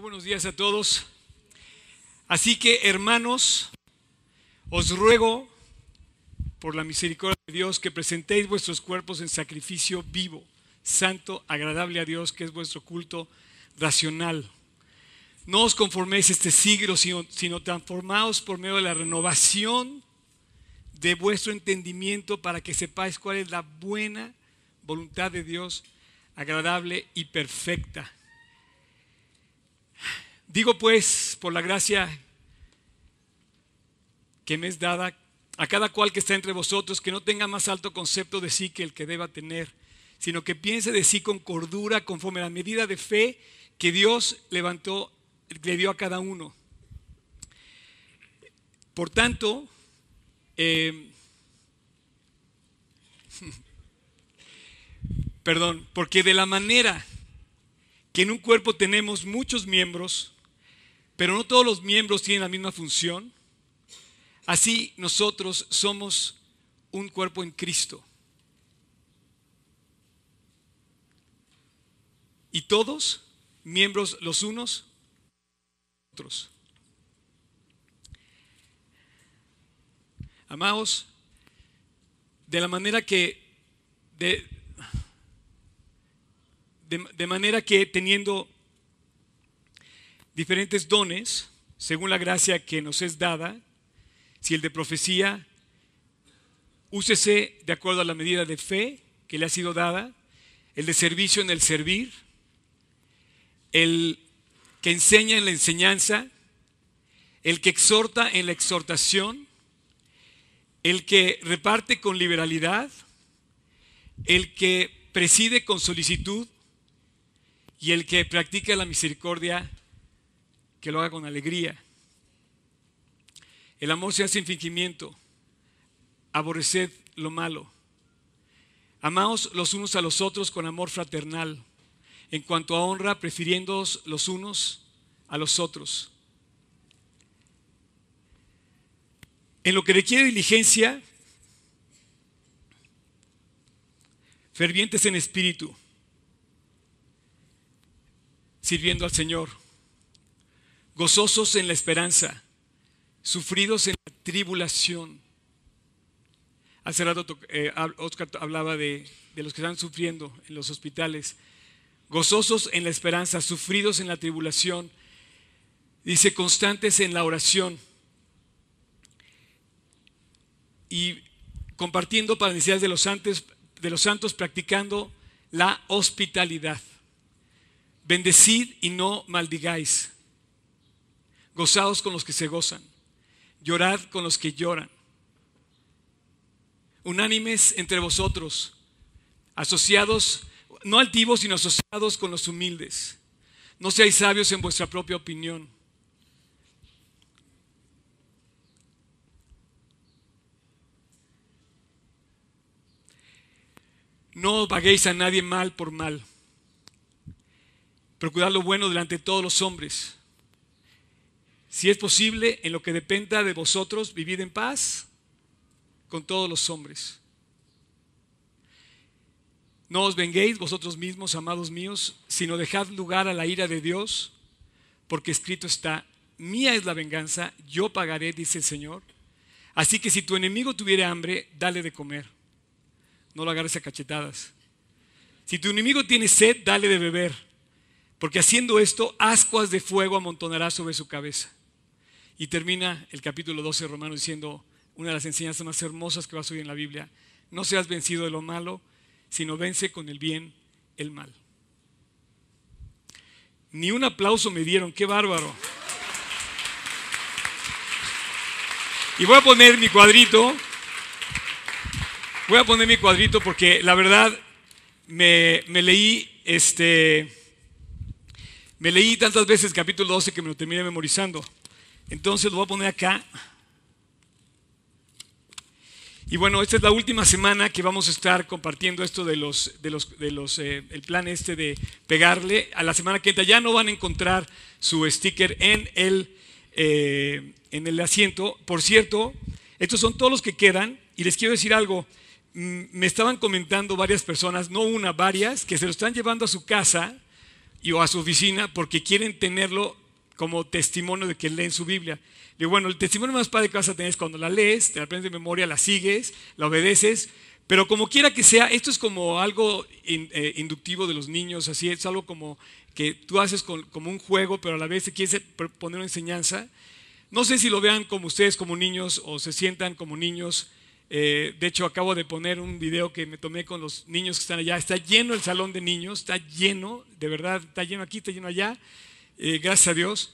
buenos días a todos. Así que, hermanos, os ruego por la misericordia de Dios que presentéis vuestros cuerpos en sacrificio vivo, santo, agradable a Dios, que es vuestro culto racional. No os conforméis este siglo, sino, sino transformaos por medio de la renovación de vuestro entendimiento para que sepáis cuál es la buena voluntad de Dios, agradable y perfecta. Digo pues, por la gracia que me es dada, a cada cual que está entre vosotros, que no tenga más alto concepto de sí que el que deba tener, sino que piense de sí con cordura, conforme a la medida de fe que Dios levantó, le dio a cada uno. Por tanto, em, perdón, porque de la manera que en un cuerpo tenemos muchos miembros, pero no todos los miembros tienen la misma función. Así nosotros somos un cuerpo en Cristo. Y todos, miembros los unos, otros. Amados, de la manera que, de, de, de manera que teniendo diferentes dones según la gracia que nos es dada. Si el de profecía, úsese de acuerdo a la medida de fe que le ha sido dada. El de servicio en el servir. El que enseña en la enseñanza. El que exhorta en la exhortación. El que reparte con liberalidad. El que preside con solicitud. Y el que practica la misericordia que lo haga con alegría. El amor se hace sin fingimiento. Aborreced lo malo. Amaos los unos a los otros con amor fraternal. En cuanto a honra, prefiriéndoos los unos a los otros. En lo que requiere diligencia, fervientes en espíritu, sirviendo al Señor gozosos en la esperanza, sufridos en la tribulación. Hace rato eh, Oscar hablaba de, los que están sufriendo en los hospitales, gozosos en la esperanza, sufridos en la tribulación, dice, constantes en la oración y compartiendo para necesidades de los, de los santos, practicando la hospitalidad. Bendecid y no maldigáis. Gozaos con los que se gozan. Llorad con los que lloran. Unánimes entre vosotros. Asociados, no altivos, sino asociados con los humildes. No seáis sabios en vuestra propia opinión. No paguéis a nadie mal por mal. Procurad lo bueno delante de todos los hombres. Si es posible, en lo que dependa de vosotros, vivid en paz con todos los hombres. No os venguéis vosotros mismos, amados míos, sino dejad lugar a la ira de Dios, porque escrito está, mía es la venganza, yo pagaré, dice el Señor. Así que si tu enemigo tuviera hambre, dale de comer. No lo agarres a cachetadas. Si tu enemigo tiene sed, dale de beber, porque haciendo esto, ascuas de fuego amontonará sobre su cabeza. Y termina el capítulo 12 de Romanos diciendo una de las enseñanzas más hermosas que vas a oír en la Biblia. No seas vencido de lo malo, sino vence con el bien el mal. Ni un aplauso me dieron, qué bárbaro. Y voy a poner mi cuadrito. Voy a poner mi cuadrito porque la verdad me, leí este. Me leí tantas veces capítulo 12 que me lo terminé memorizando. Entonces lo voy a poner acá. Y bueno, esta es la última semana que vamos a estar compartiendo esto de los, de los, eh, el plan este de pegarle. A la semana que entra ya no van a encontrar su sticker en el, eh, en el asiento. Por cierto, estos son todos los que quedan. Y les quiero decir algo. Mm, me estaban comentando varias personas, no una, varias, que se lo están llevando a su casa y, o a su oficina porque quieren tenerlo como testimonio de que leen su Biblia. Le digo, bueno, el testimonio más padre que vas a tener es cuando la lees, te la aprendes de memoria, la sigues, la obedeces, pero como quiera que sea, esto es como algo eh, inductivo de los niños, así es algo como que tú haces como un juego, pero a la vez te quieres poner una enseñanza. No sé si lo vean como ustedes, como niños, o se sientan como niños. Eh, de hecho, acabo de poner un video que me tomé con los niños que están allá. Está lleno el salón de niños, está lleno, de verdad, está lleno aquí, está lleno allá. Eh, gracias a Dios.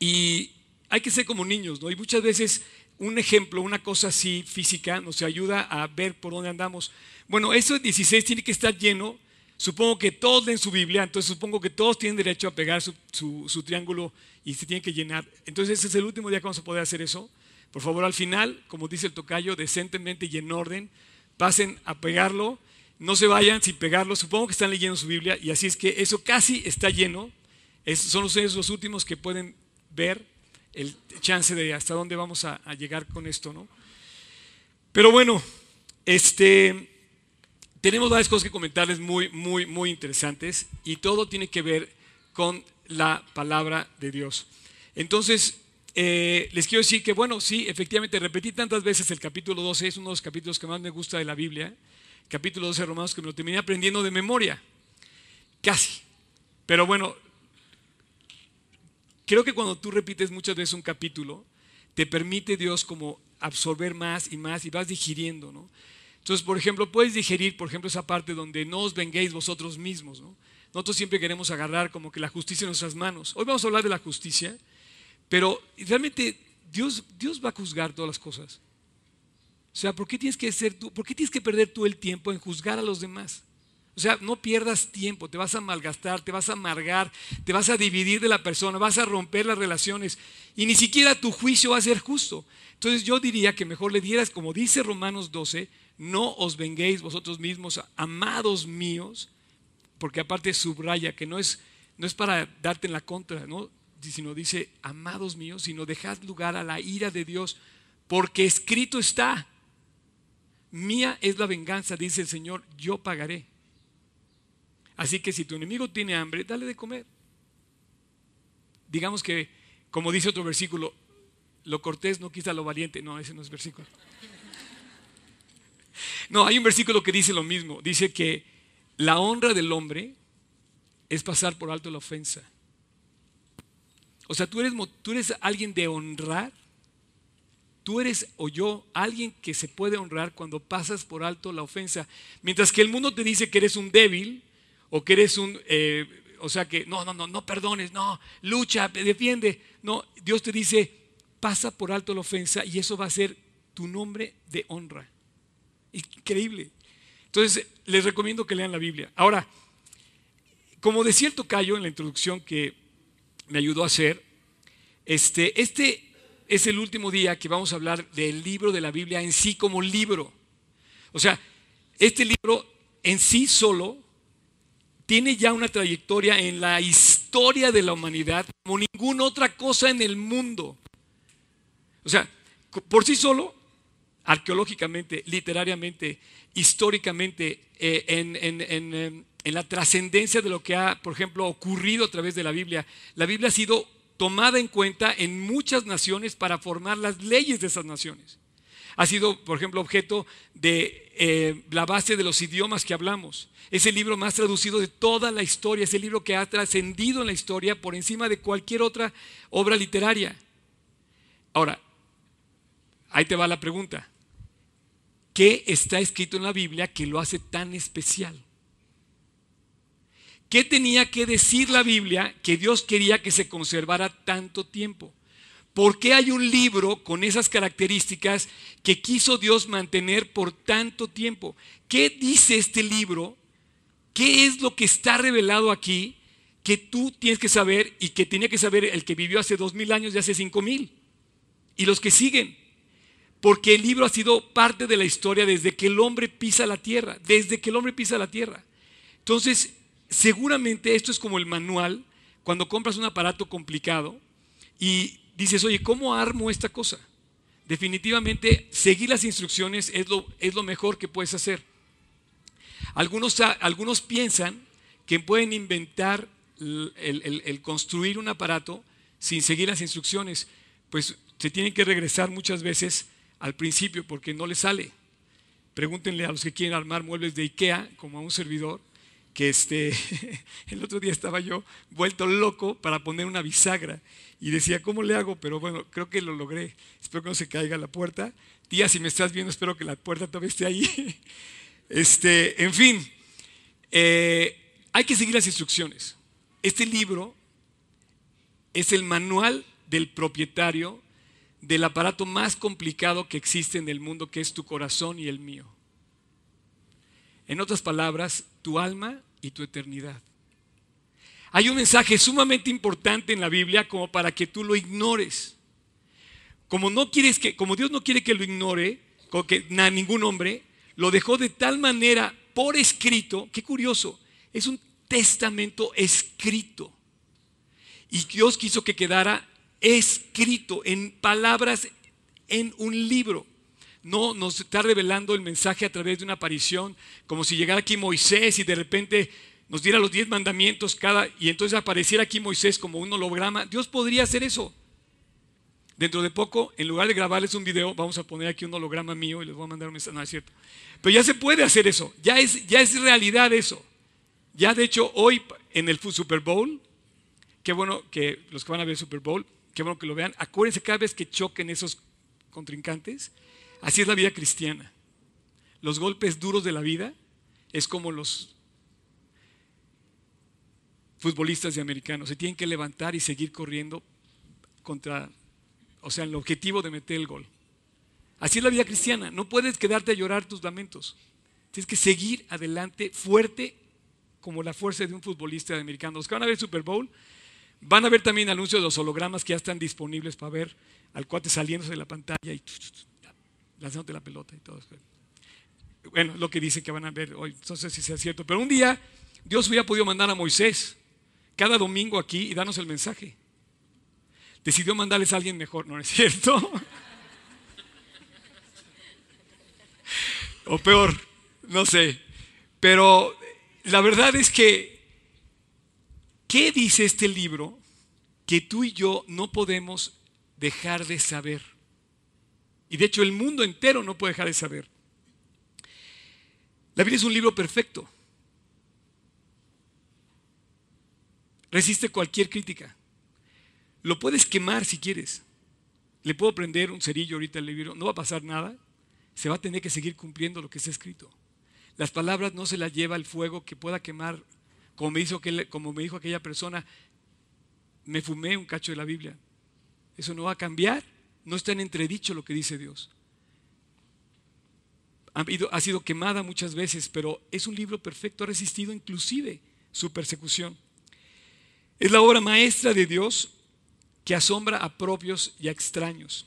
Y hay que ser como niños, ¿no? Y muchas veces un ejemplo, una cosa así física, nos ayuda a ver por dónde andamos. Bueno, eso 16 tiene que estar lleno. Supongo que todos leen su Biblia, entonces supongo que todos tienen derecho a pegar su, triángulo y se tienen que llenar. Entonces ese es el último día que se puede hacer eso. Por favor, al final, como dice el tocayo, decentemente y en orden, pasen a pegarlo. No se vayan sin pegarlo. Supongo que están leyendo su Biblia y así es que eso casi está lleno son ustedes los últimos que pueden ver el chance de hasta dónde vamos a, llegar con esto, ¿no? Pero bueno, este, tenemos varias cosas que comentarles muy, muy, muy interesantes y todo tiene que ver con la palabra de Dios. Entonces, eh, les quiero decir que, bueno, sí, efectivamente, repetí tantas veces el capítulo 12, es uno de los capítulos que más me gusta de la Biblia, capítulo 12 de Romanos, que me lo terminé aprendiendo de memoria, casi. Pero bueno, Creo que cuando tú repites muchas veces un capítulo, te permite Dios como absorber más y más y vas digiriendo, ¿no? Entonces, por ejemplo, puedes digerir, por ejemplo, esa parte donde no os venguéis vosotros mismos, ¿no? Nosotros siempre queremos agarrar como que la justicia en nuestras manos. Hoy vamos a hablar de la justicia, pero realmente Dios, Dios va a juzgar todas las cosas. O sea, ¿por qué tienes que ser tú, por qué tienes que perder tú el tiempo en juzgar a los demás? O sea, no pierdas tiempo, te vas a malgastar, te vas a amargar, te vas a dividir de la persona, vas a romper las relaciones y ni siquiera tu juicio va a ser justo. Entonces yo diría que mejor le dieras, como dice Romanos 12, no os venguéis vosotros mismos, amados míos, porque aparte subraya que no es, no es para darte en la contra, ¿no? sino dice, amados míos, sino dejad lugar a la ira de Dios, porque escrito está, mía es la venganza, dice el Señor, yo pagaré. Así que si tu enemigo tiene hambre, dale de comer. Digamos que, como dice otro versículo, lo cortés no quizá lo valiente. No, ese no es versículo. No, hay un versículo que dice lo mismo. Dice que la honra del hombre es pasar por alto la ofensa. O sea, tú eres, tú eres alguien de honrar. Tú eres o yo alguien que se puede honrar cuando pasas por alto la ofensa. Mientras que el mundo te dice que eres un débil, o que eres un, eh, o sea que, no, no, no, no perdones, no, lucha, defiende. No, Dios te dice, pasa por alto la ofensa y eso va a ser tu nombre de honra. Increíble. Entonces, les recomiendo que lean la Biblia. Ahora, como de cierto tocayo en la introducción que me ayudó a hacer, este, este es el último día que vamos a hablar del libro de la Biblia en sí como libro. O sea, este libro en sí solo tiene ya una trayectoria en la historia de la humanidad como ninguna otra cosa en el mundo. O sea, por sí solo, arqueológicamente, literariamente, históricamente, eh, en, eh, en la trascendencia de lo que ha, por ejemplo, ocurrido a través de la Biblia, la Biblia ha sido tomada en cuenta en muchas naciones para formar las leyes de esas naciones. Ha sido, por ejemplo, objeto de eh, la base de los idiomas que hablamos. Es el libro más traducido de toda la historia, es el libro que ha trascendido en la historia por encima de cualquier otra obra literaria. Ahora, ahí te va la pregunta. ¿Qué está escrito en la Biblia que lo hace tan especial? ¿Qué tenía que decir la Biblia que Dios quería que se conservara tanto tiempo? ¿Por qué hay un libro con esas características que quiso Dios mantener por tanto tiempo? ¿Qué dice este libro? ¿Qué es lo que está revelado aquí que tú tienes que saber y que tenía que saber el que vivió hace dos mil años y hace cinco mil? Y los que siguen. Porque el libro ha sido parte de la historia desde que el hombre pisa la tierra, desde que el hombre pisa la tierra. Entonces, seguramente esto es como el manual, cuando compras un aparato complicado y dices, oye, ¿cómo armo esta cosa? Definitivamente, seguir las instrucciones es lo, es lo mejor que puedes hacer. Algunos, algunos piensan que pueden inventar el, construir un aparato sin seguir las instrucciones. Pues se tienen que regresar muchas veces al principio porque no les sale. Pregúntenle a los que quieren armar muebles de IKEA, como a un servidor, que este, el otro día estaba yo vuelto loco para poner una bisagra y decía, ¿cómo le hago? Pero bueno, creo que lo logré. Espero que no se caiga la puerta. Tía, si me estás viendo, espero que la puerta todavía esté ahí. Este, en fin, eh, hay que seguir las instrucciones. Este libro es el manual del propietario del aparato más complicado que existe en el mundo, que es tu corazón y el mío. En otras palabras, tu alma y tu eternidad. Hay un mensaje sumamente importante en la Biblia como para que tú lo ignores. Como, no quieres que, como Dios no quiere que lo ignore, que, ningún hombre, lo dejó de tal manera por escrito, qué curioso, es un testamento escrito. Y Dios quiso que quedara escrito en palabras en un libro. No nos está revelando el mensaje a través de una aparición, como si llegara aquí Moisés y de repente nos diera los diez mandamientos cada, y entonces apareciera aquí Moisés como un holograma, Dios podría hacer eso. Dentro de poco, en lugar de grabarles un video, vamos a poner aquí un holograma mío y les voy a mandar un mensaje. No, es cierto. Pero ya se puede hacer eso. Ya es, ya es realidad eso. Ya de hecho, hoy en el Super Bowl, qué bueno que los que van a ver el Super Bowl, qué bueno que lo vean. Acuérdense cada vez que choquen esos contrincantes. Así es la vida cristiana. Los golpes duros de la vida es como los futbolistas de americanos. Se tienen que levantar y seguir corriendo contra, o sea, el objetivo de meter el gol. Así es la vida cristiana. No puedes quedarte a llorar tus lamentos. Tienes que seguir adelante fuerte como la fuerza de un futbolista de americano. Los que van a ver Super Bowl van a ver también anuncios de los hologramas que ya están disponibles para ver al cuate saliéndose de la pantalla y lanzándote la pelota y todo. Bueno, lo que dicen que van a ver hoy. No sé si sea cierto. Pero un día Dios hubiera podido mandar a Moisés cada domingo aquí y danos el mensaje. Decidió mandarles a alguien mejor, ¿no es cierto? o peor, no sé. Pero la verdad es que, ¿qué dice este libro que tú y yo no podemos dejar de saber? Y de hecho el mundo entero no puede dejar de saber. La Biblia es un libro perfecto. Resiste cualquier crítica. Lo puedes quemar si quieres. Le puedo prender un cerillo ahorita al libro, no va a pasar nada. Se va a tener que seguir cumpliendo lo que está escrito. Las palabras no se las lleva el fuego que pueda quemar. Como me, dijo aquella persona, me fumé un cacho de la Biblia. Eso no va a cambiar. No está en entredicho lo que dice Dios. Ha, ha sido quemada muchas veces, pero es un libro perfecto. Ha resistido inclusive su persecución. Es la obra maestra de Dios que asombra a propios y a extraños.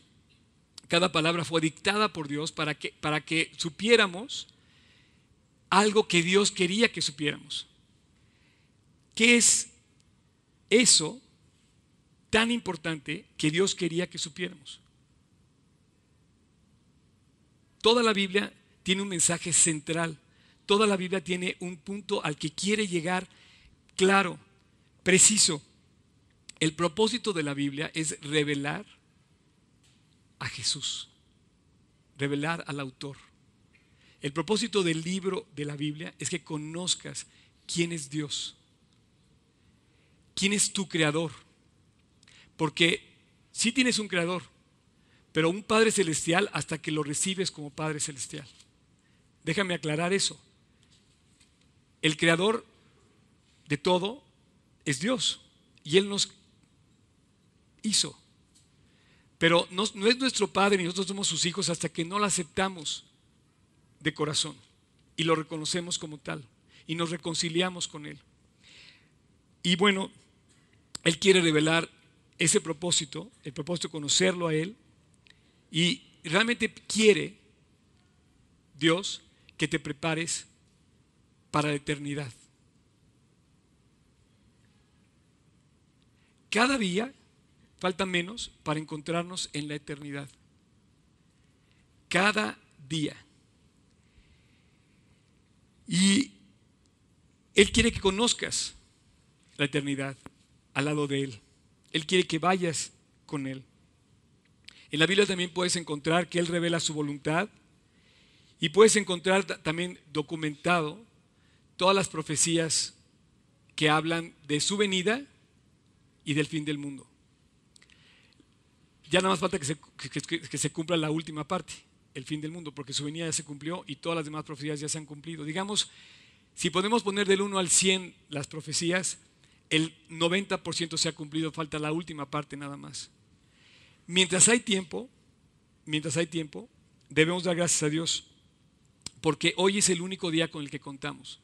Cada palabra fue dictada por Dios para que, para que supiéramos algo que Dios quería que supiéramos. ¿Qué es eso tan importante que Dios quería que supiéramos? Toda la Biblia tiene un mensaje central. Toda la Biblia tiene un punto al que quiere llegar claro preciso. El propósito de la Biblia es revelar a Jesús, revelar al autor. El propósito del libro de la Biblia es que conozcas quién es Dios, quién es tu creador. Porque si tienes un creador, pero un Padre Celestial hasta que lo recibes como Padre Celestial. Déjame aclarar eso. El creador de todo es Dios y Él nos hizo. Pero no, es nuestro Padre y nosotros somos sus hijos hasta que no lo aceptamos de corazón y lo reconocemos como tal y nos reconciliamos con Él. Y bueno, Él quiere revelar ese propósito, el propósito de conocerlo a Él y realmente quiere Dios que te prepares para la eternidad. Cada día falta menos para encontrarnos en la eternidad. Cada día. Y Él quiere que conozcas la eternidad al lado de Él. Él quiere que vayas con Él. En la Biblia también puedes encontrar que Él revela su voluntad y puedes encontrar también documentado todas las profecías que hablan de su venida y del fin del mundo. Ya nada más falta que se, cumpla la última parte, el fin del mundo, porque su venida ya se cumplió y todas las demás profecías ya se han cumplido. Digamos, si podemos poner del 1 al 100 las profecías, el 90% se ha cumplido, falta la última parte nada más. Mientras hay tiempo, mientras hay tiempo, debemos dar gracias a Dios, porque hoy es el único día con el que contamos.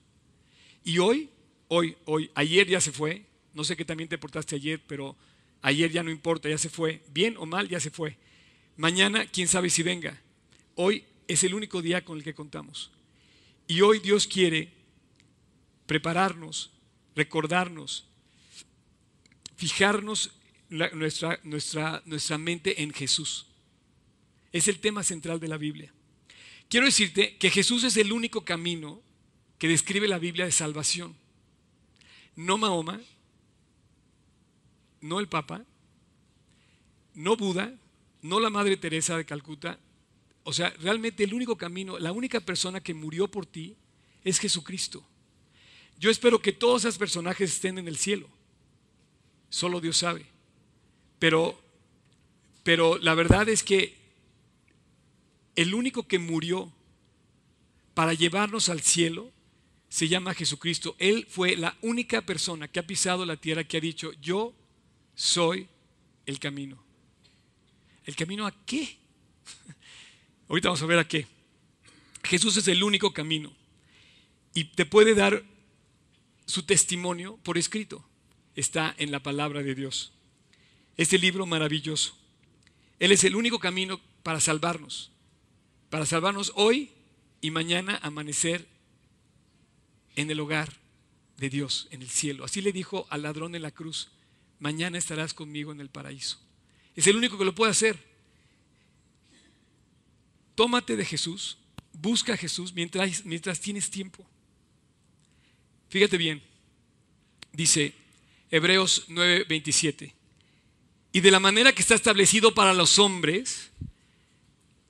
Y hoy, hoy, hoy, ayer ya se fue, no sé qué también te portaste ayer, pero ayer ya no importa, ya se fue. Bien o mal, ya se fue. Mañana, quién sabe si venga. Hoy es el único día con el que contamos. Y hoy Dios quiere prepararnos, recordarnos, fijarnos nuestra, nuestra, nuestra mente en Jesús. Es el tema central de la Biblia. Quiero decirte que Jesús es el único camino que describe la Biblia de salvación. No Mahoma, no el Papa, no Buda, no la Madre Teresa de Calcuta. O sea, realmente el único camino, la única persona que murió por ti es Jesucristo. Yo espero que todos esos personajes estén en el cielo. Solo Dios sabe. Pero, pero la verdad es que el único que murió para llevarnos al cielo se llama Jesucristo. Él fue la única persona que ha pisado la tierra que ha dicho, yo soy el camino. ¿El camino a qué? Ahorita vamos a ver a qué. Jesús es el único camino y te puede dar su testimonio por escrito. Está en la palabra de Dios. Este libro maravilloso. Él es el único camino para salvarnos. Para salvarnos hoy y mañana amanecer en el hogar de Dios, en el cielo. Así le dijo al ladrón en la cruz, mañana estarás conmigo en el paraíso. Es el único que lo puede hacer. Tómate de Jesús, busca a Jesús mientras, mientras tienes tiempo. Fíjate bien, dice Hebreos 9:27, y de la manera que está establecido para los hombres,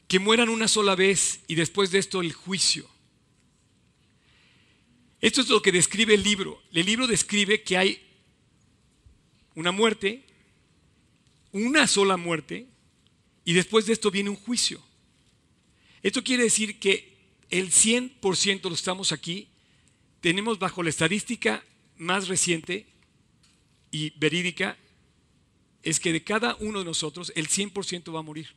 que mueran una sola vez y después de esto el juicio. Esto es lo que describe el libro. El libro describe que hay una muerte, una sola muerte, y después de esto viene un juicio. Esto quiere decir que el 100% lo estamos aquí tenemos bajo la estadística más reciente y verídica, es que de cada uno de nosotros el 100% va a morir.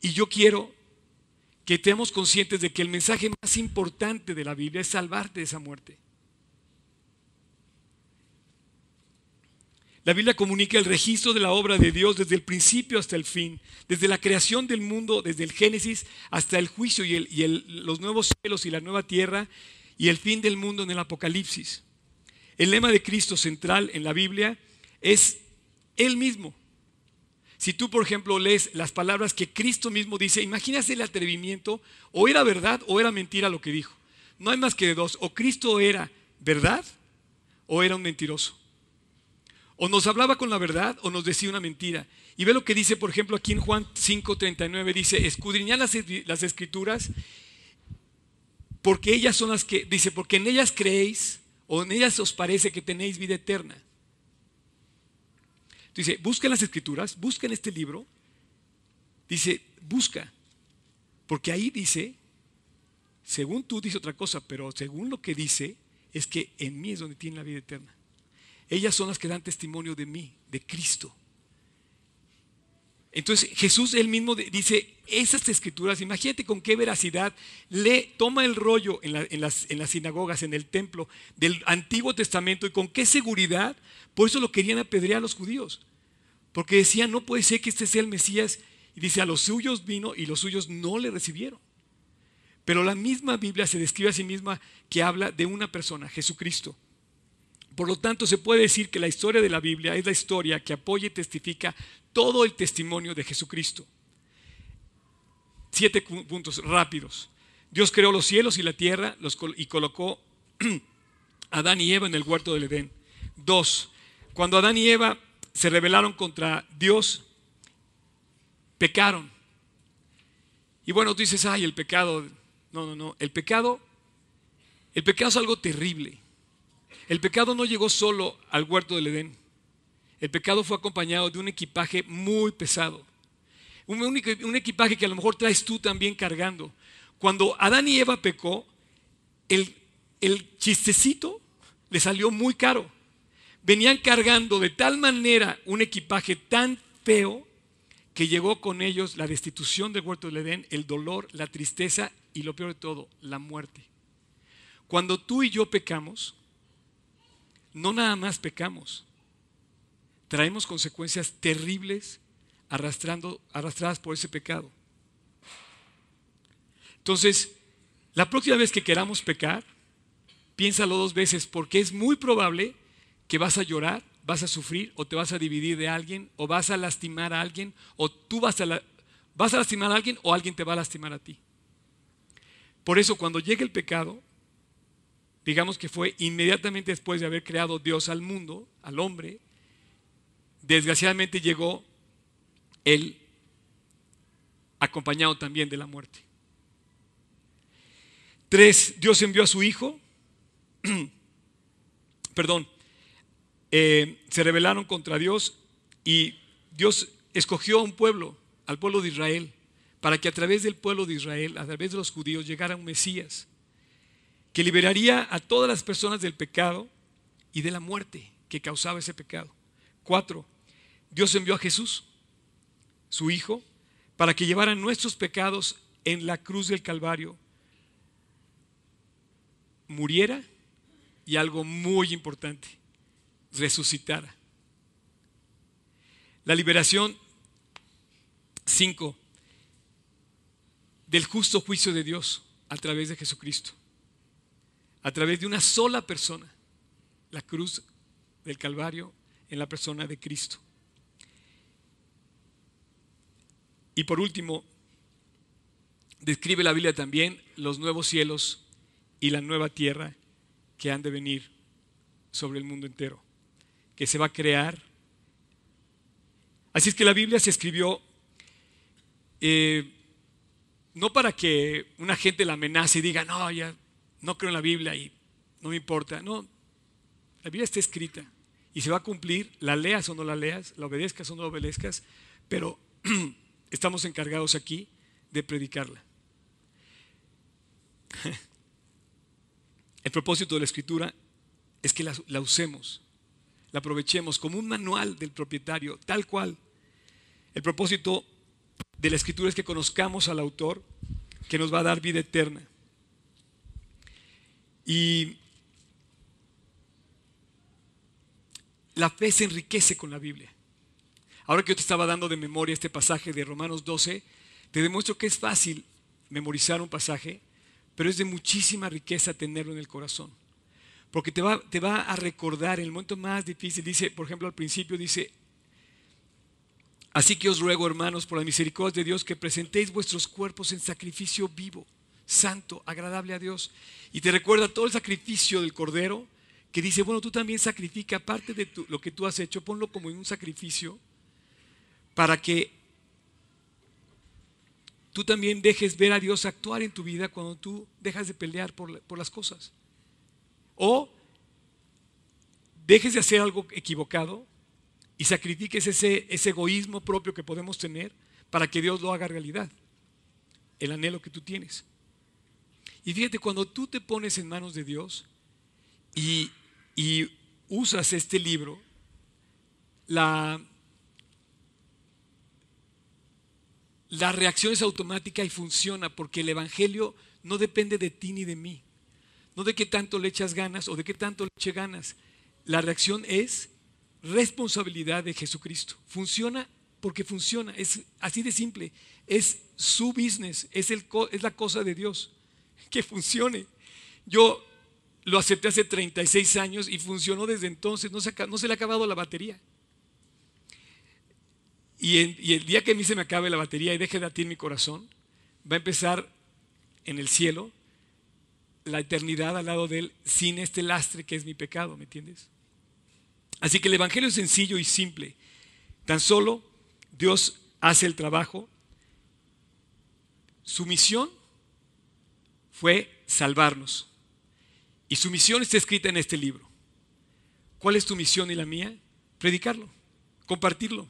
Y yo quiero que estemos conscientes de que el mensaje más importante de la Biblia es salvarte de esa muerte. La Biblia comunica el registro de la obra de Dios desde el principio hasta el fin, desde la creación del mundo, desde el Génesis hasta el juicio y, los nuevos cielos y la nueva tierra y el fin del mundo en el Apocalipsis. El lema de Cristo central en la Biblia es Él mismo. Si tú, por ejemplo, lees las palabras que Cristo mismo dice, imagínate el atrevimiento, o era verdad o era mentira lo que dijo. No hay más que dos, o Cristo era verdad o era un mentiroso. O nos hablaba con la verdad o nos decía una mentira. Y ve lo que dice, por ejemplo, aquí en Juan 5:39, dice, escudriñad las, escrituras, porque ellas son las que, dice, porque en ellas creéis o en ellas os parece que tenéis vida eterna. Dice, busquen las escrituras, busquen este libro. Dice, busca. Porque ahí dice, según tú dice otra cosa, pero según lo que dice, es que en mí es donde tiene la vida eterna. Ellas son las que dan testimonio de mí, de Cristo. Entonces Jesús él mismo dice esas escrituras, imagínate con qué veracidad le toma el rollo en, las, en, las, sinagogas, en el templo del Antiguo Testamento y con qué seguridad, por eso lo querían apedrear a los judíos, porque decían, no puede ser que este sea el Mesías, y dice, a los suyos vino y los suyos no le recibieron. Pero la misma Biblia se describe a sí misma que habla de una persona, Jesucristo, por lo tanto, se puede decir que la historia de la Biblia es la historia que apoya y testifica todo el testimonio de Jesucristo. Siete puntos rápidos. Dios creó los cielos y la tierra y colocó a Adán y Eva en el huerto del Edén. Dos, cuando Adán y Eva se rebelaron contra Dios, pecaron. Y bueno, tú dices, ay, el pecado. No, no, no. El pecado, el pecado es algo terrible. El pecado no llegó solo al huerto del Edén. El pecado fue acompañado de un equipaje muy pesado. Un, equipaje que a lo mejor traes tú también cargando. Cuando Adán y Eva pecó, el, el chistecito le salió muy caro. Venían cargando de tal manera un equipaje tan feo que llegó con ellos la destitución del huerto del Edén, el dolor, la tristeza y lo peor de todo, la muerte. Cuando tú y yo pecamos, no nada más pecamos, traemos consecuencias terribles arrastrando, arrastradas por ese pecado. Entonces, la próxima vez que queramos pecar, piénsalo dos veces porque es muy probable que vas a llorar, vas a sufrir o te vas a dividir de alguien o vas a lastimar a alguien o tú vas a, vas a lastimar a alguien o alguien te va a lastimar a ti. Por eso cuando llegue el pecado, digamos que fue inmediatamente después de haber creado Dios al mundo, al hombre, desgraciadamente llegó él acompañado también de la muerte. Tres, Dios envió a su Hijo, perdón, eh, se rebelaron contra Dios y Dios escogió a un pueblo, al pueblo de Israel, para que a través del pueblo de Israel, a través de los judíos, llegara un Mesías que liberaría a todas las personas del pecado y de la muerte que causaba ese pecado. Cuatro, Dios envió a Jesús, su Hijo, para que llevara nuestros pecados en la cruz del Calvario, muriera y algo muy importante, resucitara. La liberación Cinco del justo juicio de Dios a través de Jesucristo a través de una sola persona, la cruz del Calvario en la persona de Cristo. Y por último, describe la Biblia también los nuevos cielos y la nueva tierra que han de venir sobre el mundo entero, que se va a crear. Así es que la Biblia se escribió eh, no para que una gente la amenace y diga, no, ya no creo en la Biblia y no me importa. No, la Biblia está escrita y se va a cumplir, la leas o no la leas, la obedezcas o no la obedezcas, pero estamos encargados aquí de predicarla. El propósito de la escritura es que la, la, usemos, la aprovechemos como un manual del propietario, tal cual. El propósito de la escritura es que conozcamos al autor que nos va a dar vida eterna. Y la fe se enriquece con la Biblia. Ahora que yo te estaba dando de memoria este pasaje de Romanos 12, te demuestro que es fácil memorizar un pasaje, pero es de muchísima riqueza tenerlo en el corazón. Porque te va, te va a recordar en el momento más difícil. Dice, por ejemplo, al principio dice, así que os ruego, hermanos, por la misericordia de Dios, que presentéis vuestros cuerpos en sacrificio vivo santo, agradable a Dios. Y te recuerda todo el sacrificio del Cordero, que dice, bueno, tú también sacrifica parte de lo que tú has hecho, ponlo como en un sacrificio, para que tú también dejes ver a Dios actuar en tu vida cuando tú dejas de pelear por, las cosas. O dejes de hacer algo equivocado y sacrifiques ese, ese egoísmo propio que podemos tener para que Dios lo haga realidad, el anhelo que tú tienes. Y fíjate, cuando tú te pones en manos de Dios y, usas este libro, la, reacción es automática y funciona porque el Evangelio no depende de ti ni de mí. No de qué tanto le echas ganas o de qué tanto le eche ganas. La reacción es responsabilidad de Jesucristo. Funciona porque funciona. Es así de simple. Es su business. es la cosa de Dios que funcione. Yo lo acepté hace 36 años y funcionó desde entonces, no se, le ha acabado la batería. Y, el día que a mí se me acabe la batería y deje de latir mi corazón, va a empezar en el cielo la eternidad al lado de él sin este lastre que es mi pecado, ¿me entiendes? Así que el Evangelio es sencillo y simple. Tan solo Dios hace el trabajo. Su misión fue salvarnos. Y su misión está escrita en este libro. ¿Cuál es tu misión y la mía? Predicarlo, compartirlo.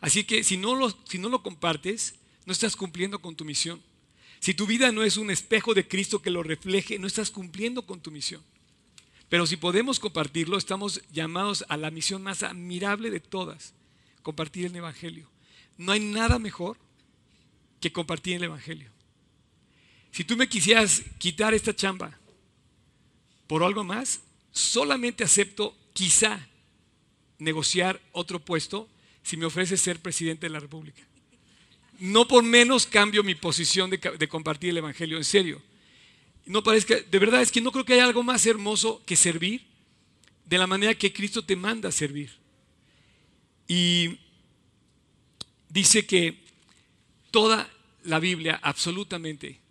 Así que si no lo, si no lo compartes, no estás cumpliendo con tu misión. Si tu vida no es un espejo de Cristo que lo refleje, no estás cumpliendo con tu misión. Pero si podemos compartirlo, estamos llamados a la misión más admirable de todas, compartir el Evangelio. No hay nada mejor que compartir el Evangelio. Si tú me quisieras quitar esta chamba por algo más, solamente acepto quizá negociar otro puesto si me ofreces ser presidente de la República. No por menos cambio mi posición de, compartir el Evangelio, en serio. No que de verdad es que no creo que haya algo más hermoso que servir de la manera que Cristo te manda a servir. Y dice que toda la Biblia, absolutamente,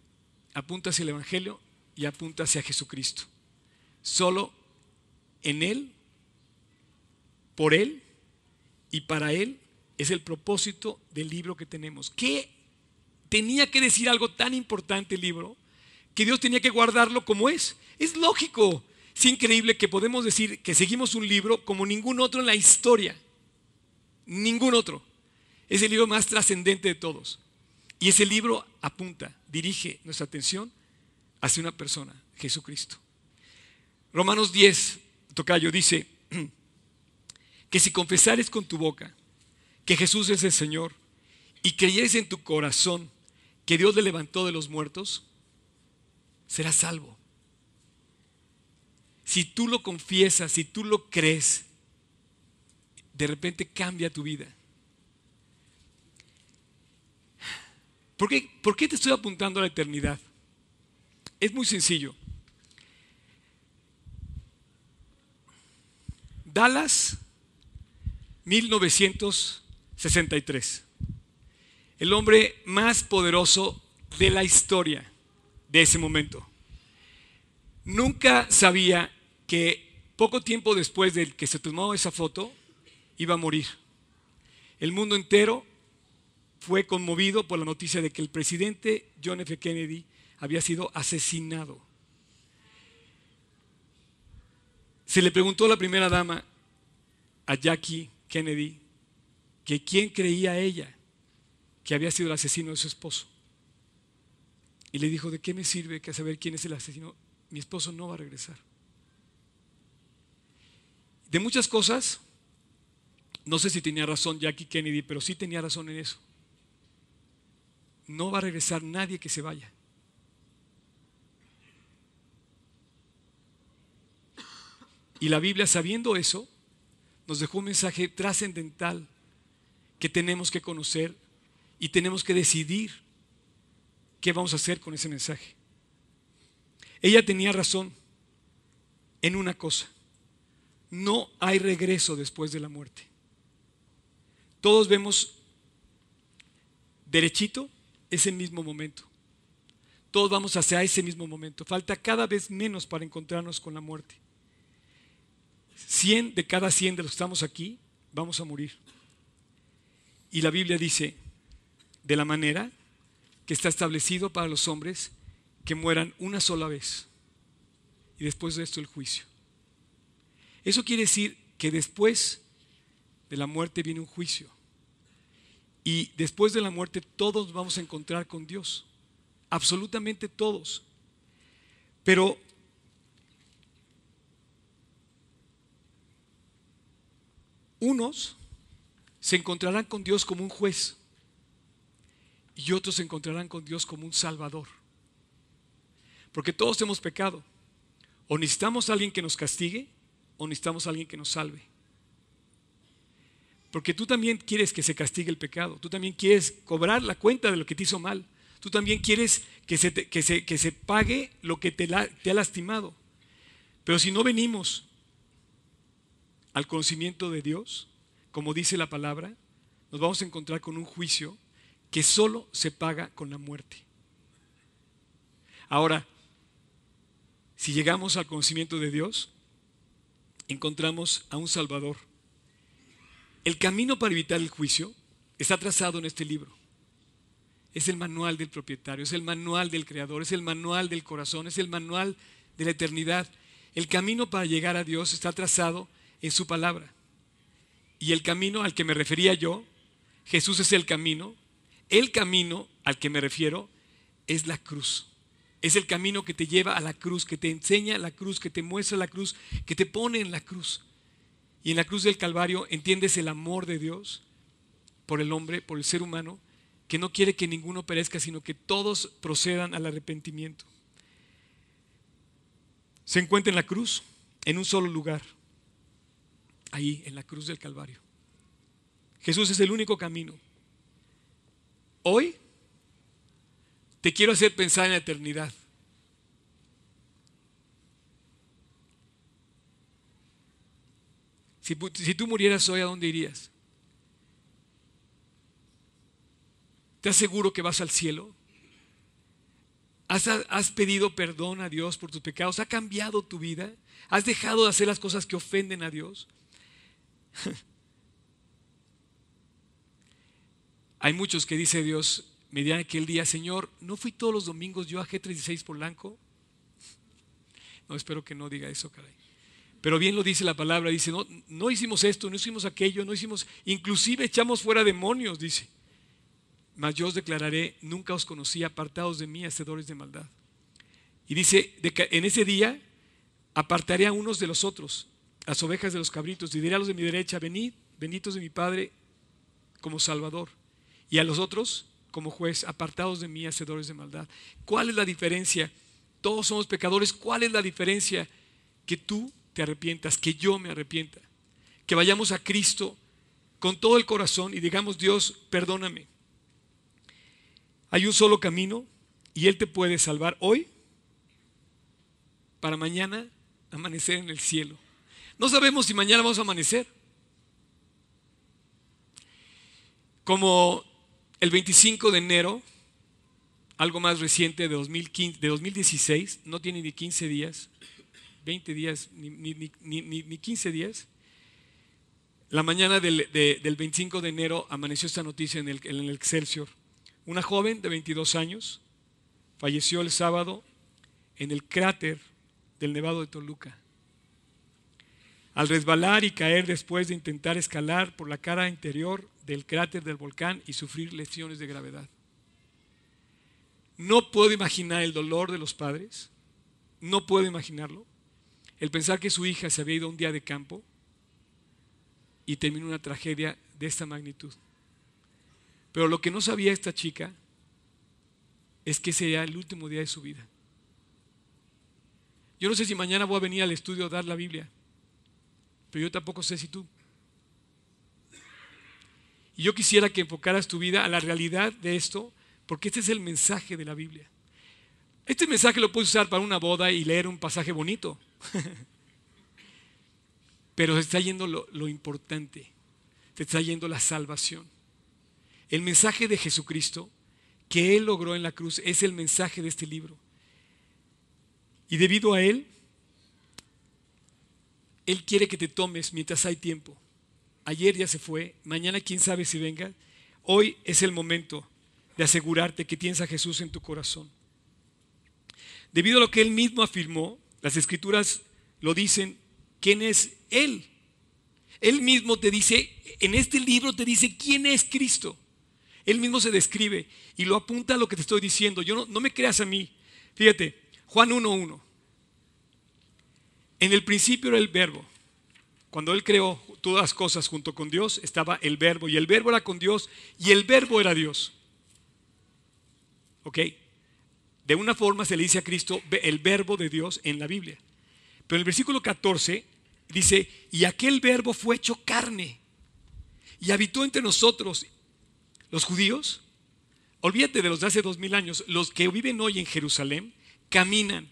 apunta hacia el Evangelio y apunta hacia Jesucristo. Solo en Él, por Él y para Él es el propósito del libro que tenemos. ¿Qué tenía que decir algo tan importante el libro? Que Dios tenía que guardarlo como es. Es lógico. Es increíble que podemos decir que seguimos un libro como ningún otro en la historia. Ningún otro. Es el libro más trascendente de todos. Y ese libro apunta, dirige nuestra atención hacia una persona, Jesucristo. Romanos 10, Tocayo, dice que si confesares con tu boca que Jesús es el Señor y creyeres en tu corazón que Dios le levantó de los muertos, serás salvo. Si tú lo confiesas, si tú lo crees, de repente cambia tu vida. ¿Por qué, te estoy apuntando a la eternidad? Es muy sencillo. Dallas, 1963. El hombre más poderoso de la historia de ese momento. Nunca sabía que poco tiempo después del que se tomó esa foto, iba a morir. El mundo entero fue conmovido por la noticia de que el presidente John F. Kennedy había sido asesinado. Se le preguntó a la primera dama, a Jackie Kennedy, que quién creía ella que había sido el asesino de su esposo. Y le dijo, ¿de qué me sirve que saber quién es el asesino? Mi esposo no va a regresar. De muchas cosas, no sé si tenía razón Jackie Kennedy, pero sí tenía razón en eso no va a regresar nadie que se vaya. Y la Biblia, sabiendo eso, nos dejó un mensaje trascendental que tenemos que conocer y tenemos que decidir qué vamos a hacer con ese mensaje. Ella tenía razón en una cosa. No hay regreso después de la muerte. Todos vemos derechito ese mismo momento. Todos vamos hacia ese mismo momento. Falta cada vez menos para encontrarnos con la muerte. 100 de cada 100 de los que estamos aquí vamos a morir. Y la Biblia dice, de la manera que está establecido para los hombres que mueran una sola vez. Y después de esto el juicio. Eso quiere decir que después de la muerte viene un juicio. Y después de la muerte todos vamos a encontrar con Dios, absolutamente todos. Pero unos se encontrarán con Dios como un juez y otros se encontrarán con Dios como un salvador. Porque todos hemos pecado. O necesitamos a alguien que nos castigue o necesitamos a alguien que nos salve. Porque tú también quieres que se castigue el pecado, tú también quieres cobrar la cuenta de lo que te hizo mal, tú también quieres que se, que se, pague lo que te, te ha lastimado. Pero si no venimos al conocimiento de Dios, como dice la palabra, nos vamos a encontrar con un juicio que solo se paga con la muerte. Ahora, si llegamos al conocimiento de Dios, encontramos a un Salvador el camino para evitar el juicio está trazado en este libro. Es el manual del propietario, es el manual del creador, es el manual del corazón, es el manual de la eternidad. El camino para llegar a Dios está trazado en su palabra. Y el camino al que me refería yo, Jesús es el camino, el camino al que me refiero es la cruz. Es el camino que te lleva a la cruz, que te enseña la cruz, que te muestra la cruz, que te pone en la cruz. Y en la cruz del Calvario entiendes el amor de Dios por el hombre, por el ser humano, que no quiere que ninguno perezca, sino que todos procedan al arrepentimiento. Se encuentra en la cruz, en un solo lugar, ahí en la cruz del Calvario. Jesús es el único camino. Hoy te quiero hacer pensar en la eternidad. Si, tú murieras hoy, ¿a dónde irías? ¿Te aseguro que vas al cielo? ¿Has, pedido perdón a Dios por tus pecados? ¿Ha cambiado tu vida? ¿Has dejado de hacer las cosas que ofenden a Dios? Hay muchos que dice Dios, me dirán aquel día, Señor, ¿no fui todos los domingos yo a G36 blanco. No, espero que no diga eso, caray. Pero bien lo dice la palabra, dice, no, no hicimos esto, no hicimos aquello, no hicimos, inclusive echamos fuera demonios, dice. Mas yo os declararé, nunca os conocí, apartados de mí, hacedores de maldad. Y dice, que en ese día apartaré a unos de los otros, las ovejas de los cabritos, y diré a los de mi derecha, venid, benditos de mi Padre, como Salvador, y a los otros como juez, apartados de mí, hacedores de maldad. ¿Cuál es la diferencia? Todos somos pecadores, ¿cuál es la diferencia? Que tú te arrepientas, que yo me arrepienta, que vayamos a Cristo con todo el corazón y digamos, Dios, perdóname. Hay un solo camino y Él te puede salvar hoy para mañana amanecer en el cielo. No sabemos si mañana vamos a amanecer. Como el 25 de enero, algo más reciente de, 2016, no tiene ni 15 días, 20 días, ni, 15 días. La mañana del, 25 de enero amaneció esta noticia en el, en el Excelsior. Una joven de 22 años falleció el sábado en el cráter del Nevado de Toluca. Al resbalar y caer después de intentar escalar por la cara interior del cráter del volcán y sufrir lesiones de gravedad. No puedo imaginar el dolor de los padres, no puedo imaginarlo. El pensar que su hija se había ido un día de campo y terminó una tragedia de esta magnitud. Pero lo que no sabía esta chica es que era el último día de su vida. Yo no sé si mañana voy a venir al estudio a dar la Biblia, pero yo tampoco sé si tú. Y yo quisiera que enfocaras tu vida a la realidad de esto, porque este es el mensaje de la Biblia. Este mensaje lo puedes usar para una boda y leer un pasaje bonito. Pero se está yendo lo, importante. Se está yendo la salvación. El mensaje de Jesucristo que Él logró en la cruz es el mensaje de este libro. Y debido a Él, Él quiere que te tomes mientras hay tiempo. Ayer ya se fue, mañana quién sabe si venga. Hoy es el momento de asegurarte que tienes a Jesús en tu corazón. Debido a lo que él mismo afirmó, las escrituras lo dicen, ¿quién es él? Él mismo te dice, en este libro te dice quién es Cristo. Él mismo se describe y lo apunta a lo que te estoy diciendo. Yo no, me creas a mí. Fíjate, Juan 1.1. En el principio era el verbo. Cuando Él creó todas cosas junto con Dios, estaba el verbo. Y el verbo era con Dios y el verbo era Dios. ¿Ok? De una forma se le dice a Cristo el verbo de Dios en la Biblia. Pero en el versículo 14 dice, y aquel verbo fue hecho carne y habitó entre nosotros los judíos. Olvídate de los de hace dos mil años, los que viven hoy en Jerusalén caminan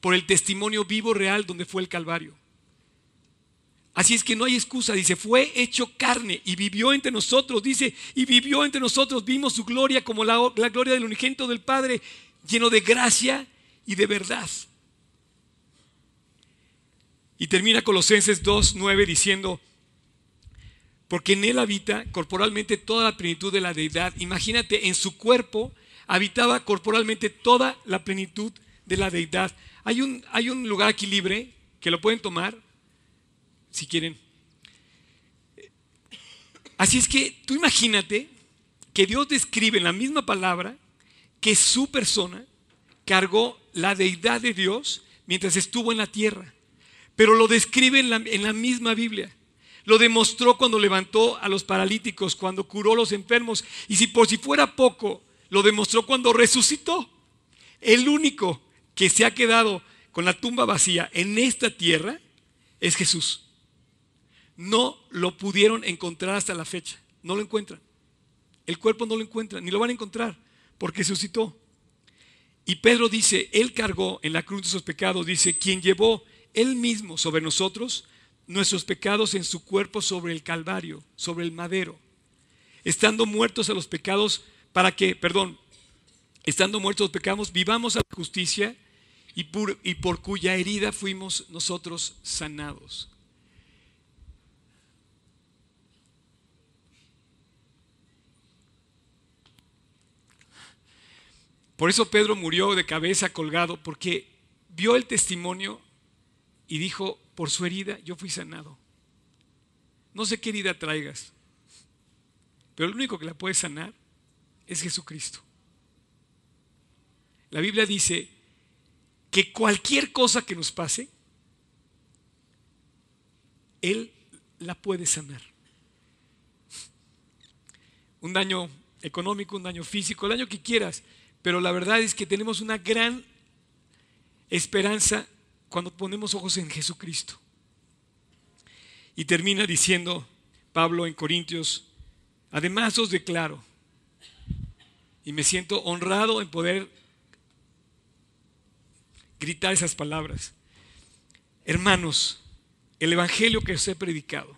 por el testimonio vivo real donde fue el Calvario. Así es que no hay excusa, dice, fue hecho carne y vivió entre nosotros, dice, y vivió entre nosotros, vimos su gloria como la, gloria del unigento del Padre, lleno de gracia y de verdad. Y termina Colosenses 2.9 diciendo, porque en él habita corporalmente toda la plenitud de la deidad. Imagínate, en su cuerpo habitaba corporalmente toda la plenitud de la deidad. Hay un, hay un lugar aquí libre que lo pueden tomar si quieren. Así es que tú imagínate que Dios describe en la misma palabra que su persona cargó la deidad de Dios mientras estuvo en la tierra. Pero lo describe en la, misma Biblia. Lo demostró cuando levantó a los paralíticos, cuando curó a los enfermos. Y si por si fuera poco, lo demostró cuando resucitó. El único que se ha quedado con la tumba vacía en esta tierra es Jesús. No lo pudieron encontrar hasta la fecha. No lo encuentran. El cuerpo no lo encuentran, ni lo van a encontrar porque suscitó. Y Pedro dice, Él cargó en la cruz de sus pecados, dice, quien llevó Él mismo sobre nosotros nuestros pecados en su cuerpo sobre el Calvario, sobre el madero, estando muertos a los pecados, para que, perdón, estando muertos a los pecados, vivamos a la justicia y por, y por cuya herida fuimos nosotros sanados. Por eso Pedro murió de cabeza colgado, porque vio el testimonio y dijo, por su herida yo fui sanado. No sé qué herida traigas, pero el único que la puede sanar es Jesucristo. La Biblia dice que cualquier cosa que nos pase, Él la puede sanar. Un daño económico, un daño físico, el daño que quieras. Pero la verdad es que tenemos una gran esperanza cuando ponemos ojos en Jesucristo. Y termina diciendo Pablo en Corintios, además os declaro, y me siento honrado en poder gritar esas palabras, hermanos, el Evangelio que os he predicado,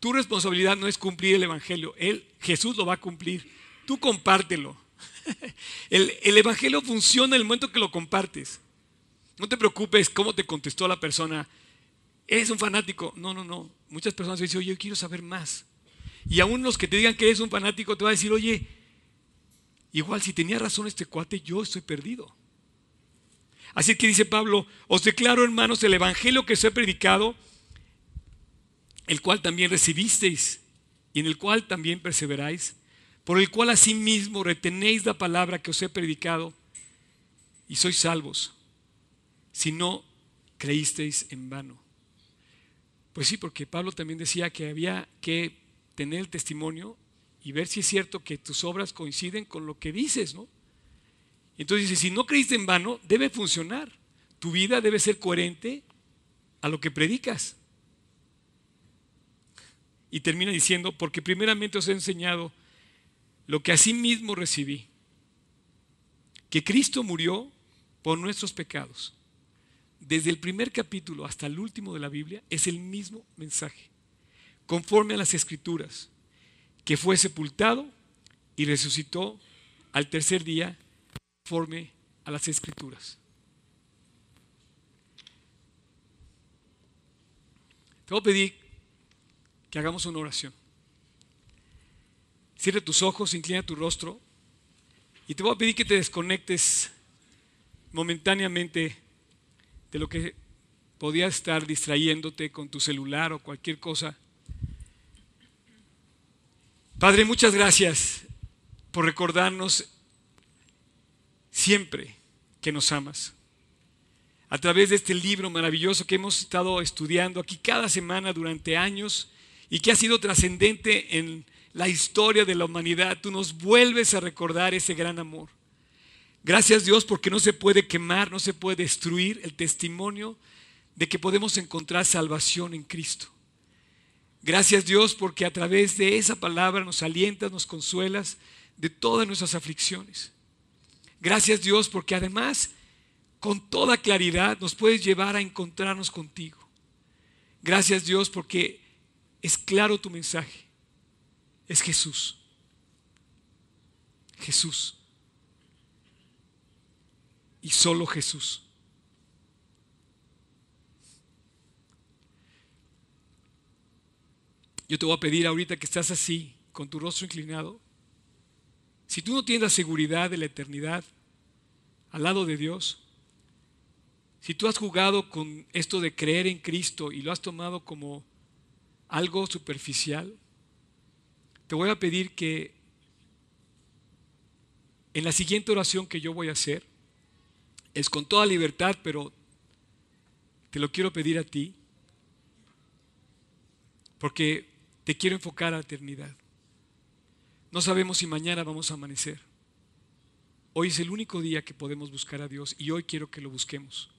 tu responsabilidad no es cumplir el Evangelio, él, Jesús lo va a cumplir, tú compártelo El, Evangelio funciona en el momento que lo compartes. No te preocupes cómo te contestó la persona. Es un fanático. No, no, no. Muchas personas dicen, oye, yo quiero saber más. Y aún los que te digan que eres un fanático te van a decir, oye, igual si tenía razón este cuate, yo estoy perdido. Así que dice Pablo, os declaro hermanos el Evangelio que os he predicado, el cual también recibisteis y en el cual también perseveráis, por el cual asimismo retenéis la palabra que os he predicado y sois salvos, si no creísteis en vano. Pues sí, porque Pablo también decía que había que tener el testimonio y ver si es cierto que tus obras coinciden con lo que dices, ¿no? Entonces dice, si no creíste en vano, debe funcionar. Tu vida debe ser coherente a lo que predicas. Y termina diciendo, porque primeramente os he enseñado lo que asimismo recibí, que Cristo murió por nuestros pecados. Desde el primer capítulo hasta el último de la Biblia es el mismo mensaje, conforme a las escrituras, que fue sepultado y resucitó al tercer día, conforme a las escrituras. Te voy a pedir que hagamos una oración. Cierra tus ojos, inclina tu rostro y te voy a pedir que te desconectes momentáneamente de lo que podía estar distrayéndote con tu celular o cualquier cosa. Padre, muchas gracias por recordarnos siempre que nos amas. A través de este libro maravilloso que hemos estado estudiando aquí cada semana durante años y que ha sido trascendente en la historia de la humanidad, tú nos vuelves a recordar ese gran amor. Gracias Dios porque no se puede quemar, no se puede destruir el testimonio de que podemos encontrar salvación en Cristo. Gracias Dios porque a través de esa palabra nos alientas, nos consuelas de todas nuestras aflicciones. Gracias Dios porque además con toda claridad nos puedes llevar a encontrarnos contigo. Gracias Dios porque es claro tu mensaje es Jesús. Jesús. Y solo Jesús. Yo te voy a pedir ahorita que estás así, con tu rostro inclinado. Si tú no tienes la seguridad de la eternidad al lado de Dios, si tú has jugado con esto de creer en Cristo y lo has tomado como algo superficial, te voy a pedir que en la siguiente oración que yo voy a hacer, es con toda libertad, pero te lo quiero pedir a ti, porque te quiero enfocar a la eternidad. No sabemos si mañana vamos a amanecer. Hoy es el único día que podemos buscar a Dios y hoy quiero que lo busquemos.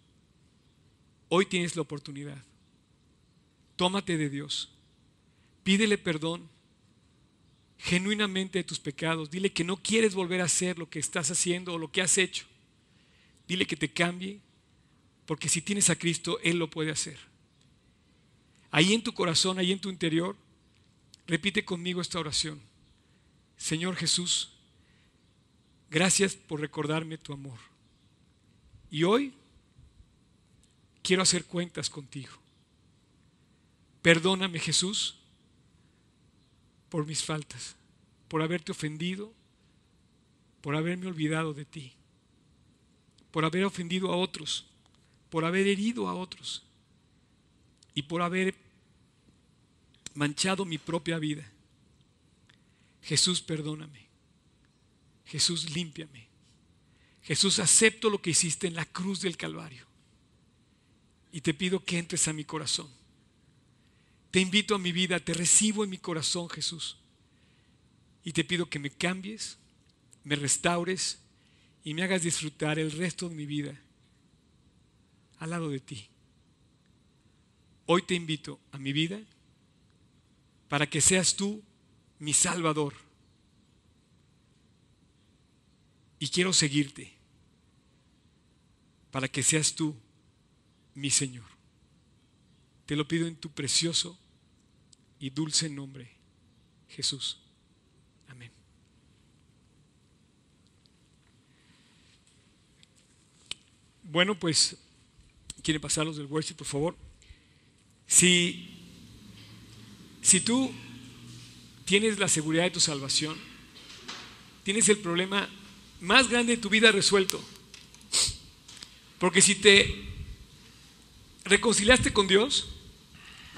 Hoy tienes la oportunidad. Tómate de Dios. Pídele perdón genuinamente de tus pecados. Dile que no quieres volver a hacer lo que estás haciendo o lo que has hecho. Dile que te cambie, porque si tienes a Cristo, Él lo puede hacer. Ahí en tu corazón, ahí en tu interior, repite conmigo esta oración. Señor Jesús, gracias por recordarme tu amor. Y hoy quiero hacer cuentas contigo. Perdóname Jesús por mis faltas, por haberte ofendido, por haberme olvidado de ti, por haber ofendido a otros, por haber herido a otros y por haber manchado mi propia vida. Jesús, perdóname. Jesús, límpiame. Jesús, acepto lo que hiciste en la cruz del Calvario. Y te pido que entres a mi corazón te invito a mi vida, te recibo en mi corazón, Jesús. Y te pido que me cambies, me restaures y me hagas disfrutar el resto de mi vida al lado de ti. Hoy te invito a mi vida para que seas tú mi Salvador. Y quiero seguirte para que seas tú mi Señor. Te lo pido en tu precioso y dulce nombre, Jesús. Amén. Bueno, pues, ¿quieren pasarlos del worship, por favor? Si, si tú tienes la seguridad de tu salvación, tienes el problema más grande de tu vida resuelto. Porque si te reconciliaste con Dios,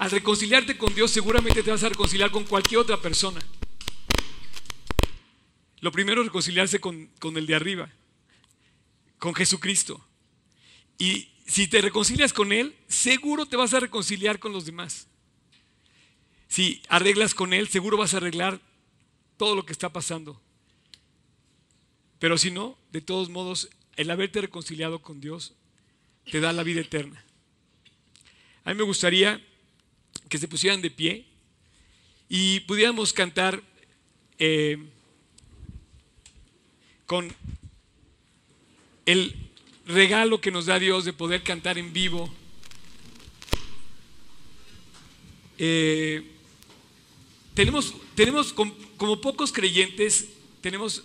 al reconciliarte con Dios seguramente te vas a reconciliar con cualquier otra persona. Lo primero es reconciliarse con, con el de arriba, con Jesucristo. Y si te reconcilias con Él, seguro te vas a reconciliar con los demás. Si arreglas con Él, seguro vas a arreglar todo lo que está pasando. Pero si no, de todos modos, el haberte reconciliado con Dios te da la vida eterna. A mí me gustaría que se pusieran de pie y pudiéramos cantar eh, con el regalo que nos da Dios de poder cantar en vivo. Eh, tenemos, tenemos como pocos creyentes, tenemos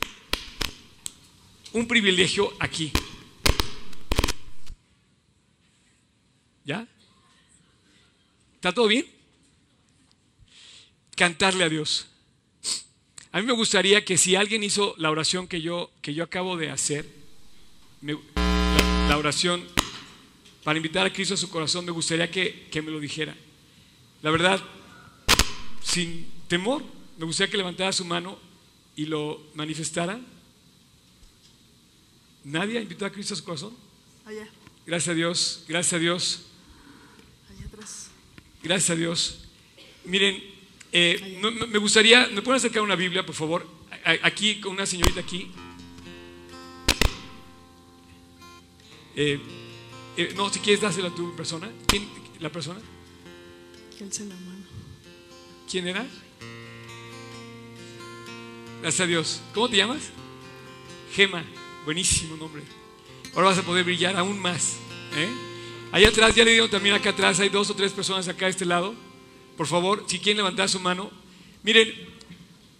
un privilegio aquí. ¿Ya? ¿Está todo bien? cantarle a Dios. A mí me gustaría que si alguien hizo la oración que yo, que yo acabo de hacer, la, oración para invitar a Cristo a su corazón, me gustaría que, que me lo dijera. La verdad, sin temor, me gustaría que levantara su mano y lo manifestara. ¿Nadie ha invitado a Cristo a su corazón? Allá. Gracias a Dios, gracias a Dios. Allá atrás. Gracias a Dios. Miren, eh, me gustaría, ¿me pueden acercar una Biblia, por favor? Aquí, con una señorita aquí. Eh, eh, no, si quieres dásela a tu persona. ¿Quién, la persona? ¿Quién se la ¿Quién era? Gracias a Dios. ¿Cómo te llamas? Gema. Buenísimo nombre. Ahora vas a poder brillar aún más. Allá atrás, ya le digo también acá atrás, hay dos o tres personas acá a este lado por favor, si quieren levantar su mano. Miren,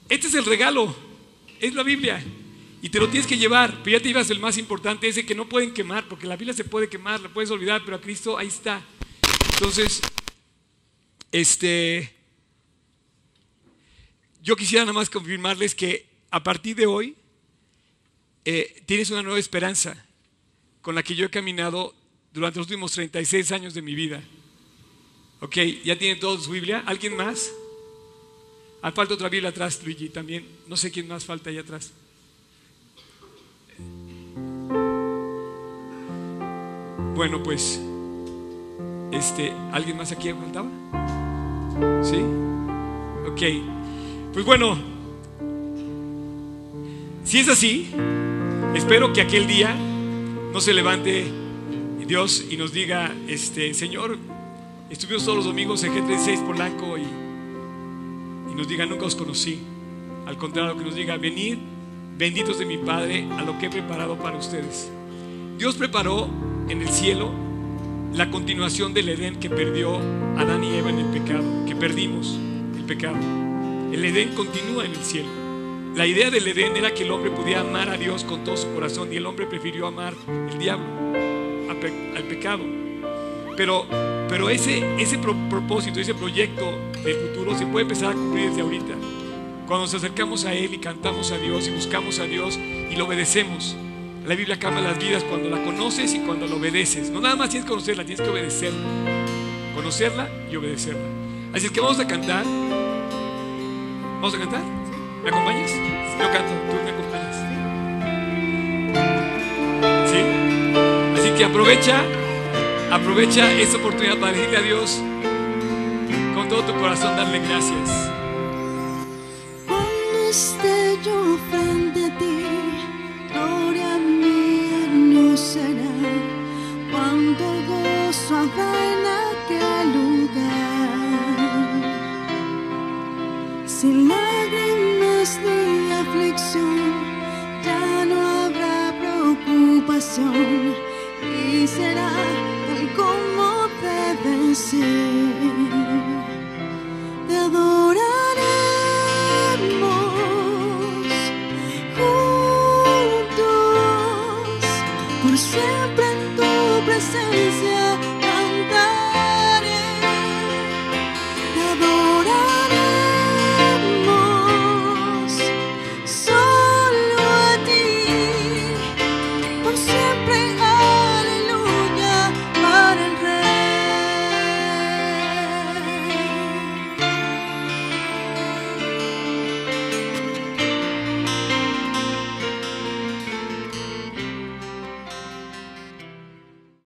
este es el regalo, es la Biblia. Y te lo tienes que llevar, pero ya te llevas el más importante, ese que no pueden quemar, porque la Biblia se puede quemar, la puedes olvidar, pero a Cristo ahí está. Entonces, este, yo quisiera nada más confirmarles que a partir de hoy eh, tienes una nueva esperanza con la que yo he caminado durante los últimos 36 años de mi vida. Ok, ¿ya tiene todos su Biblia? ¿Alguien más? Ah, falta otra Biblia atrás, Luigi, también. No sé quién más falta allá atrás. Bueno, pues, este, ¿alguien más aquí faltaba? ¿Sí? Ok. Pues bueno, si es así, espero que aquel día no se levante Dios y nos diga, este, Señor, Estuvimos todos los domingos en G36 Polanco y, y nos diga, nunca os conocí. Al contrario, que nos diga, venid, benditos de mi Padre, a lo que he preparado para ustedes. Dios preparó en el cielo la continuación del Edén que perdió Adán y Eva en el pecado, que perdimos el pecado. El Edén continúa en el cielo. La idea del Edén era que el hombre pudiera amar a Dios con todo su corazón y el hombre prefirió amar al diablo, al pecado. Pero, pero ese, ese propósito, ese proyecto del futuro se puede empezar a cumplir desde ahorita. Cuando nos acercamos a Él y cantamos a Dios y buscamos a Dios y lo obedecemos. La Biblia cambia las vidas cuando la conoces y cuando la obedeces. No nada más tienes que conocerla, tienes que obedecerla. Conocerla y obedecerla. Así es que vamos a cantar. ¿Vamos a cantar? ¿Me acompañas? Yo canto, tú me acompañas. ¿Sí? Así que aprovecha Aprovecha esta oportunidad para decirle a Dios con todo tu corazón, darle gracias. Cuando esté yo frente a ti, gloria mía no será. Cuánto gozo habrá en aquel lugar. Sin lágrimas ni aflicción, ya no habrá preocupación. esquecer.